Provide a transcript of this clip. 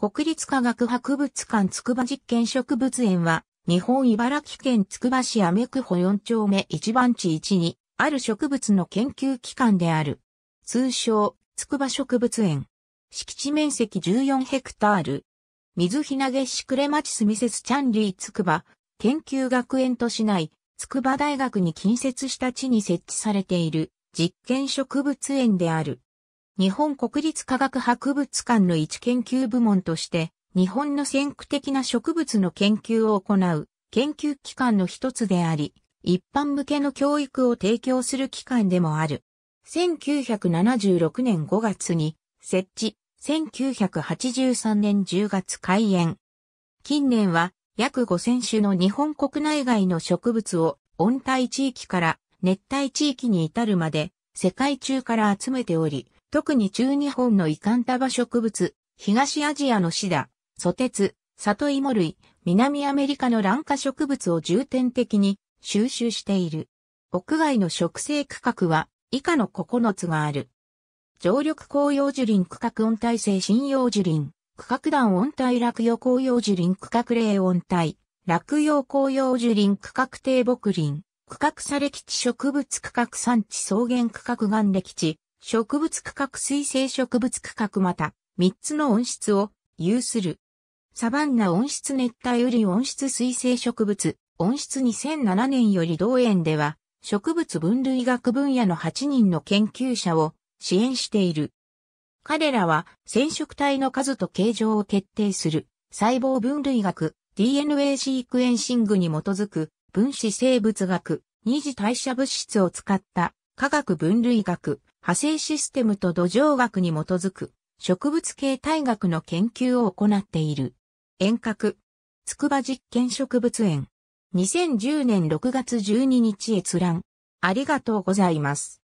国立科学博物館筑波実験植物園は、日本茨城県筑波市アメク保4丁目1番地1に、ある植物の研究機関である。通称、筑波植物園。敷地面積14ヘクタール。水ひなげしくれまちすみせすチャンリー筑波、研究学園都市内、筑波大学に近接した地に設置されている実験植物園である。日本国立科学博物館の一研究部門として、日本の先駆的な植物の研究を行う研究機関の一つであり、一般向けの教育を提供する機関でもある。1976年5月に設置、1983年10月開園。近年は約5000種の日本国内外の植物を温帯地域から熱帯地域に至るまで世界中から集めており、特に中日本のイカンタバ植物、東アジアのシダ、ソテツ、サトイモ類、南アメリカの卵化植物を重点的に収集している。屋外の植生区画は以下の9つがある。常緑紅葉樹林区画温帯性針葉樹林、区画段温帯落葉紅葉樹林区画霊温帯、落葉紅葉樹林区画低木林、区画され基地植物区画産地草原区画岩歴地、植物区画水生植物区画また、3つの温室を有する。サバンナ温室熱帯雨林温室水生植物、温室2007年より同園では、植物分類学分野の8人の研究者を支援している。彼らは染色体の数と形状を決定する細胞分類学 DNA シークエンシングに基づく分子生物学二次代謝物質を使った科学分類学派生システムと土壌学に基づく植物形態学の研究を行っている。遠隔、筑波実験植物園。2010年6月12日閲覧。ありがとうございます。